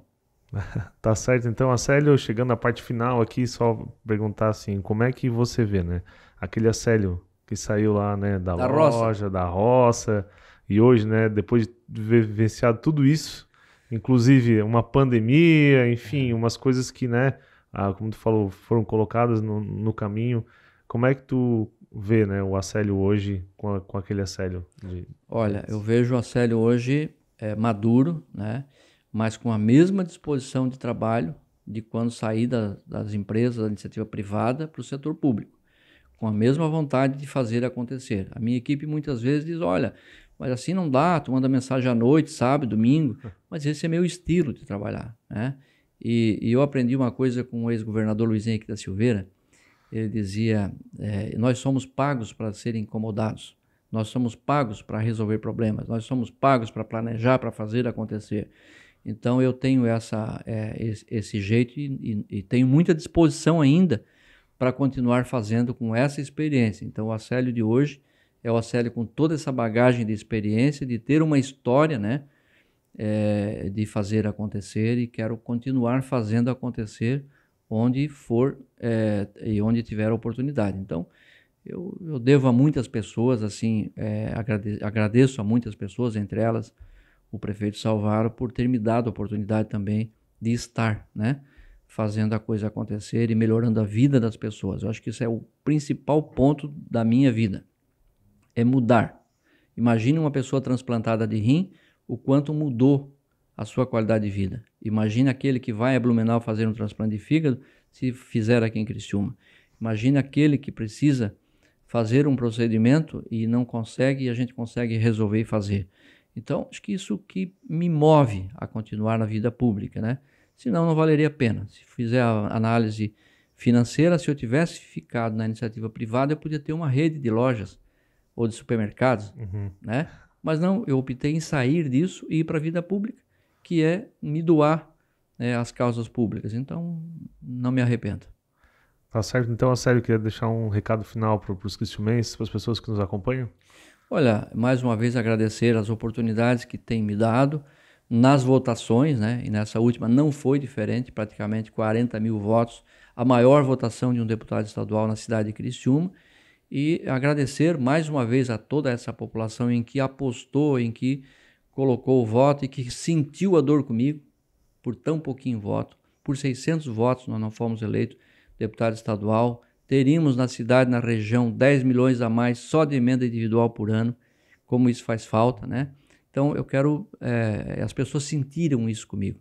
tá certo, então, a Acélio, chegando na parte final aqui, só perguntar assim, como é que você vê, né? Aquele Acélio que saiu lá, né, da, da loja, roça. da roça, e hoje, né, depois de vivenciar tudo isso, inclusive uma pandemia, enfim, é. umas coisas que, né, ah, como tu falou, foram colocadas no, no, caminho. Como é que tu vê, né, o Acélio hoje com, a, com aquele Acélio? De... Olha, eu vejo o Acélio hoje é, maduro, né, mas com a mesma disposição de trabalho de quando saí da, das empresas, da iniciativa privada, para o setor público, com a mesma vontade de fazer acontecer. A minha equipe muitas vezes diz: olha, mas assim não dá, tu manda mensagem à noite, sábado, domingo, mas esse é meu estilo de trabalhar. Né? E, e eu aprendi uma coisa com o ex-governador Luiz Henrique da Silveira. Ele dizia: é, nós somos pagos para ser incomodados. Nós somos pagos para resolver problemas, nós somos pagos para planejar, para fazer acontecer. Então eu tenho essa, é, esse, esse, jeito e, e, e, tenho muita disposição ainda para continuar fazendo com essa experiência. Então o Acélio de hoje é o Acélio com toda essa bagagem de experiência, de ter uma história, né? É, de fazer acontecer e quero continuar fazendo acontecer onde for é, e onde tiver oportunidade. Então, eu, eu, devo a muitas pessoas, assim, é, agradeço a muitas pessoas, entre elas o prefeito Salvaro por ter me dado a oportunidade também de estar, né? Fazendo a coisa acontecer e melhorando a vida das pessoas. Eu acho que isso é o principal ponto da minha vida. É mudar. Imagine uma pessoa transplantada de rim, o quanto mudou a sua qualidade de vida. Imagine aquele que vai a Blumenau fazer um transplante de fígado, se fizer aqui em Criciúma. Imagine aquele que precisa fazer um procedimento e não consegue e a gente consegue resolver e fazer. Então, acho que isso que me move a continuar na vida pública, né? Senão não valeria a pena. Se fizer a análise financeira, se eu tivesse ficado na iniciativa privada, eu podia ter uma rede de lojas ou de supermercados, uhum. né? Mas não, eu optei em sair disso e ir para a vida pública, que é me doar né, às causas públicas. Então, não me arrependo. Tá certo. Então, a é sério, queria deixar um recado final para os cristiumenses, para as pessoas que nos acompanham. Olha, mais uma vez agradecer as oportunidades que tem me dado nas votações, né? E nessa última não foi diferente, praticamente 40 mil votos, a maior votação de um deputado estadual na cidade de Criciúma. E agradecer mais uma vez a toda essa população em que apostou, em que colocou o voto e que sentiu a dor comigo por tão pouquinho voto. Por 600 votos nós não fomos eleitos deputado estadual teríamos na cidade, na região, 10 milhões a mais só de emenda individual por ano, como isso faz falta, né? Então eu quero, é, as pessoas sentiram isso comigo.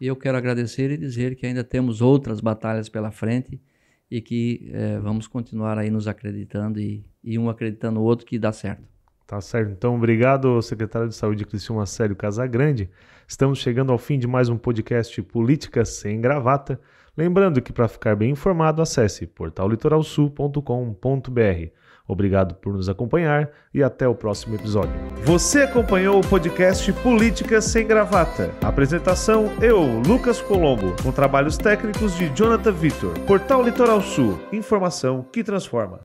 E eu quero agradecer e dizer que ainda temos outras batalhas pela frente e que é, vamos continuar aí nos acreditando e, e um acreditando no outro que dá certo. Tá certo. Então, obrigado, secretário de Saúde Cristiano Célio Casagrande. Estamos chegando ao fim de mais um podcast Política Sem Gravata. Lembrando que para ficar bem informado, acesse portallitoralsul.com.br. Obrigado por nos acompanhar e até o próximo episódio. Você acompanhou o podcast Política Sem Gravata. Apresentação: eu, Lucas Colombo, com trabalhos técnicos de Jonathan Vitor. Portal Litoral Sul. Informação que transforma.